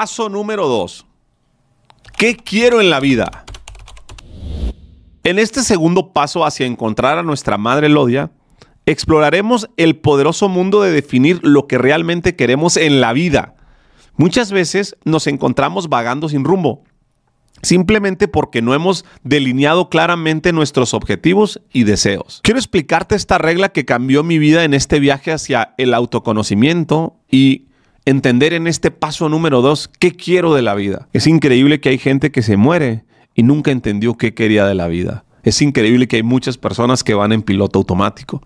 Paso número 2. ¿Qué quiero en la vida? En este segundo paso hacia encontrar a nuestra madre Lodia, exploraremos el poderoso mundo de definir lo que realmente queremos en la vida. Muchas veces nos encontramos vagando sin rumbo, simplemente porque no hemos delineado claramente nuestros objetivos y deseos. Quiero explicarte esta regla que cambió mi vida en este viaje hacia el autoconocimiento y entender en este paso número dos qué quiero de la vida. Es increíble que hay gente que se muere y nunca entendió qué quería de la vida. Es increíble que hay muchas personas que van en piloto automático.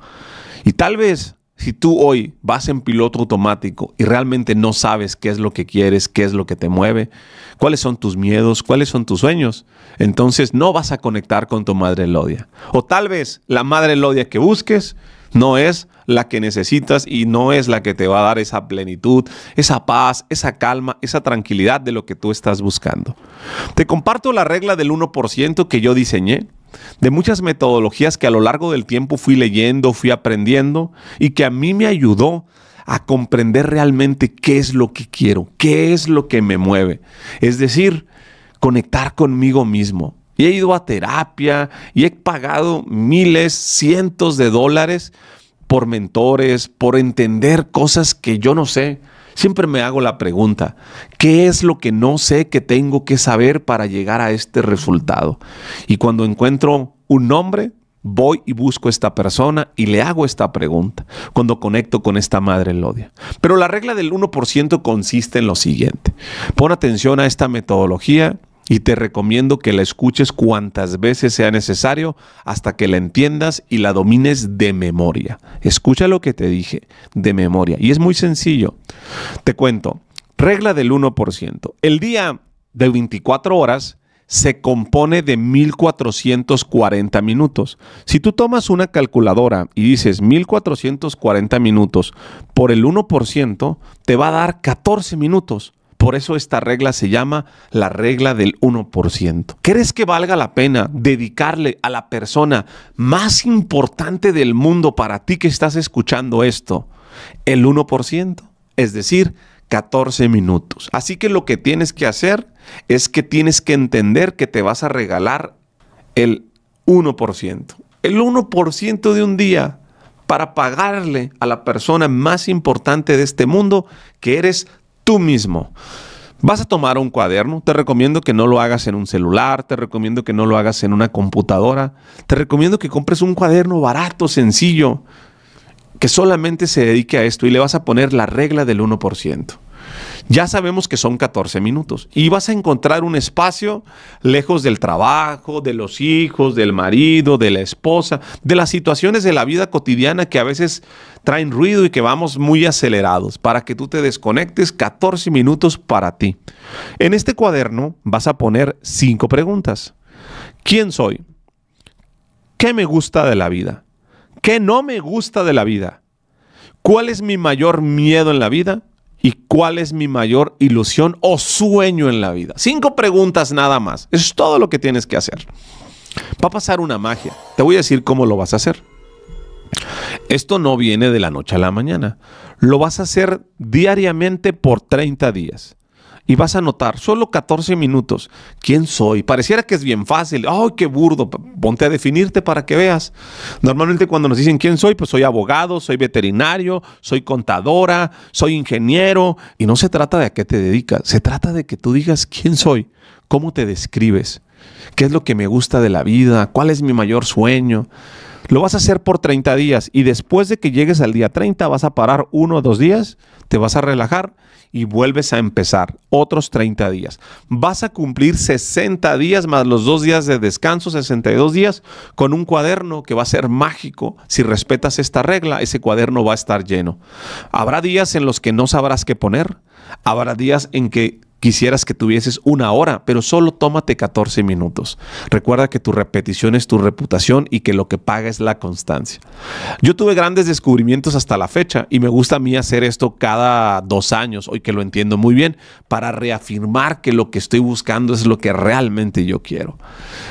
Y tal vez si tú hoy vas en piloto automático y realmente no sabes qué es lo que quieres, qué es lo que te mueve, cuáles son tus miedos, cuáles son tus sueños, entonces no vas a conectar con tu madre elodia. O tal vez la madre elodia que busques no es la que necesitas y no es la que te va a dar esa plenitud, esa paz, esa calma, esa tranquilidad de lo que tú estás buscando. Te comparto la regla del 1% que yo diseñé, de muchas metodologías que a lo largo del tiempo fui leyendo, fui aprendiendo y que a mí me ayudó a comprender realmente qué es lo que quiero, qué es lo que me mueve. Es decir, conectar conmigo mismo, y he ido a terapia y he pagado miles, cientos de dólares por mentores, por entender cosas que yo no sé. Siempre me hago la pregunta, ¿qué es lo que no sé que tengo que saber para llegar a este resultado? Y cuando encuentro un nombre, voy y busco a esta persona y le hago esta pregunta cuando conecto con esta madre Lodia. Pero la regla del 1% consiste en lo siguiente. Pon atención a esta metodología y te recomiendo que la escuches cuantas veces sea necesario hasta que la entiendas y la domines de memoria. Escucha lo que te dije de memoria. Y es muy sencillo. Te cuento, regla del 1%. El día de 24 horas se compone de 1440 minutos. Si tú tomas una calculadora y dices 1440 minutos por el 1%, te va a dar 14 minutos. Por eso esta regla se llama la regla del 1%. ¿Crees que valga la pena dedicarle a la persona más importante del mundo para ti que estás escuchando esto el 1%? Es decir, 14 minutos. Así que lo que tienes que hacer es que tienes que entender que te vas a regalar el 1%. El 1% de un día para pagarle a la persona más importante de este mundo, que eres tú mismo. Vas a tomar un cuaderno, te recomiendo que no lo hagas en un celular, te recomiendo que no lo hagas en una computadora, te recomiendo que compres un cuaderno barato, sencillo, que solamente se dedique a esto y le vas a poner la regla del 1%. Ya sabemos que son 14 minutos y vas a encontrar un espacio lejos del trabajo, de los hijos, del marido, de la esposa, de las situaciones de la vida cotidiana que a veces traen ruido y que vamos muy acelerados para que tú te desconectes 14 minutos para ti. En este cuaderno vas a poner cinco preguntas. ¿Quién soy? ¿Qué me gusta de la vida? ¿Qué no me gusta de la vida? ¿Cuál es mi mayor miedo en la vida? ¿Y cuál es mi mayor ilusión o sueño en la vida? Cinco preguntas nada más. Eso es todo lo que tienes que hacer. Va a pasar una magia. Te voy a decir cómo lo vas a hacer. Esto no viene de la noche a la mañana. Lo vas a hacer diariamente por 30 días y vas a notar, solo 14 minutos, ¿quién soy? Pareciera que es bien fácil, ¡ay, qué burdo! Ponte a definirte para que veas. Normalmente cuando nos dicen quién soy, pues soy abogado, soy veterinario, soy contadora, soy ingeniero, y no se trata de a qué te dedicas, se trata de que tú digas quién soy, cómo te describes, qué es lo que me gusta de la vida, cuál es mi mayor sueño. Lo vas a hacer por 30 días y después de que llegues al día 30 vas a parar uno o dos días, te vas a relajar y vuelves a empezar otros 30 días. Vas a cumplir 60 días más los dos días de descanso, 62 días, con un cuaderno que va a ser mágico. Si respetas esta regla, ese cuaderno va a estar lleno. Habrá días en los que no sabrás qué poner. Habrá días en que Quisieras que tuvieses una hora, pero solo tómate 14 minutos. Recuerda que tu repetición es tu reputación y que lo que paga es la constancia. Yo tuve grandes descubrimientos hasta la fecha y me gusta a mí hacer esto cada dos años, hoy que lo entiendo muy bien, para reafirmar que lo que estoy buscando es lo que realmente yo quiero.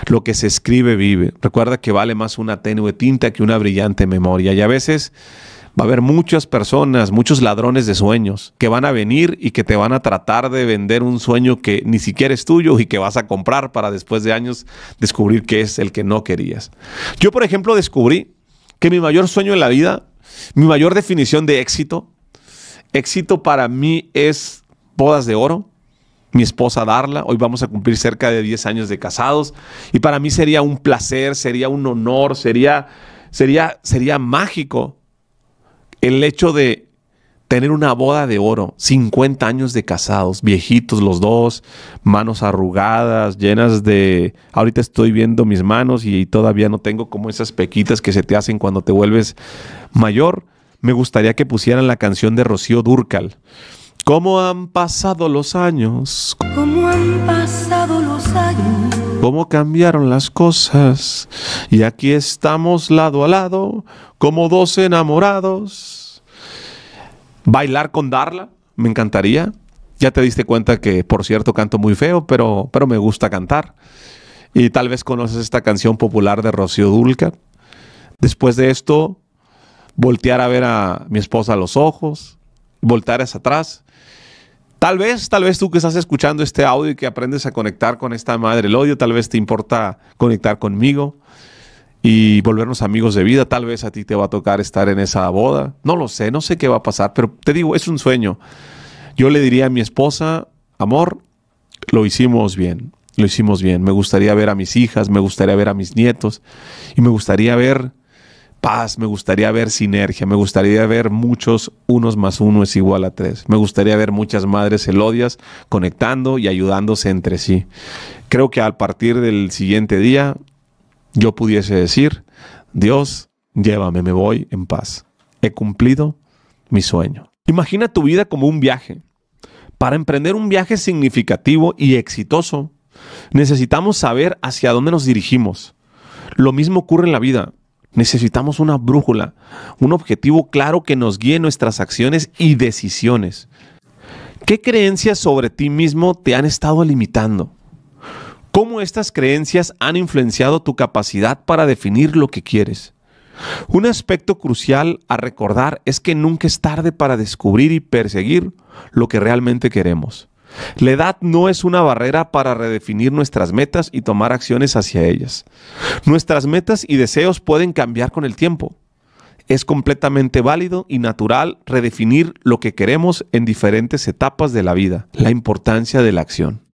Lo que se escribe vive. Recuerda que vale más una tenue tinta que una brillante memoria y a veces va a haber muchas personas, muchos ladrones de sueños que van a venir y que te van a tratar de vender un sueño que ni siquiera es tuyo y que vas a comprar para después de años descubrir que es el que no querías. Yo, por ejemplo, descubrí que mi mayor sueño en la vida, mi mayor definición de éxito, éxito para mí es bodas de oro, mi esposa Darla. Hoy vamos a cumplir cerca de 10 años de casados y para mí sería un placer, sería un honor, sería, sería, sería mágico el hecho de tener una boda de oro, 50 años de casados, viejitos los dos, manos arrugadas, llenas de... Ahorita estoy viendo mis manos y todavía no tengo como esas pequitas que se te hacen cuando te vuelves mayor. Me gustaría que pusieran la canción de Rocío Durcal. ¿Cómo han pasado los años? ¿Cómo han pasado los años? cómo cambiaron las cosas. Y aquí estamos lado a lado, como dos enamorados. Bailar con Darla, me encantaría. Ya te diste cuenta que, por cierto, canto muy feo, pero, pero me gusta cantar. Y tal vez conoces esta canción popular de Rocío Dulca. Después de esto, voltear a ver a mi esposa a los ojos, voltear hacia atrás Tal vez, tal vez tú que estás escuchando este audio y que aprendes a conectar con esta madre el odio, tal vez te importa conectar conmigo y volvernos amigos de vida. Tal vez a ti te va a tocar estar en esa boda. No lo sé, no sé qué va a pasar, pero te digo, es un sueño. Yo le diría a mi esposa, amor, lo hicimos bien, lo hicimos bien. Me gustaría ver a mis hijas, me gustaría ver a mis nietos y me gustaría ver paz, me gustaría ver sinergia, me gustaría ver muchos unos más uno es igual a tres, me gustaría ver muchas madres elodias conectando y ayudándose entre sí. Creo que al partir del siguiente día yo pudiese decir, Dios, llévame, me voy en paz. He cumplido mi sueño. Imagina tu vida como un viaje. Para emprender un viaje significativo y exitoso, necesitamos saber hacia dónde nos dirigimos. Lo mismo ocurre en la vida. Necesitamos una brújula, un objetivo claro que nos guíe nuestras acciones y decisiones. ¿Qué creencias sobre ti mismo te han estado limitando? ¿Cómo estas creencias han influenciado tu capacidad para definir lo que quieres? Un aspecto crucial a recordar es que nunca es tarde para descubrir y perseguir lo que realmente queremos. La edad no es una barrera para redefinir nuestras metas y tomar acciones hacia ellas. Nuestras metas y deseos pueden cambiar con el tiempo. Es completamente válido y natural redefinir lo que queremos en diferentes etapas de la vida, la importancia de la acción.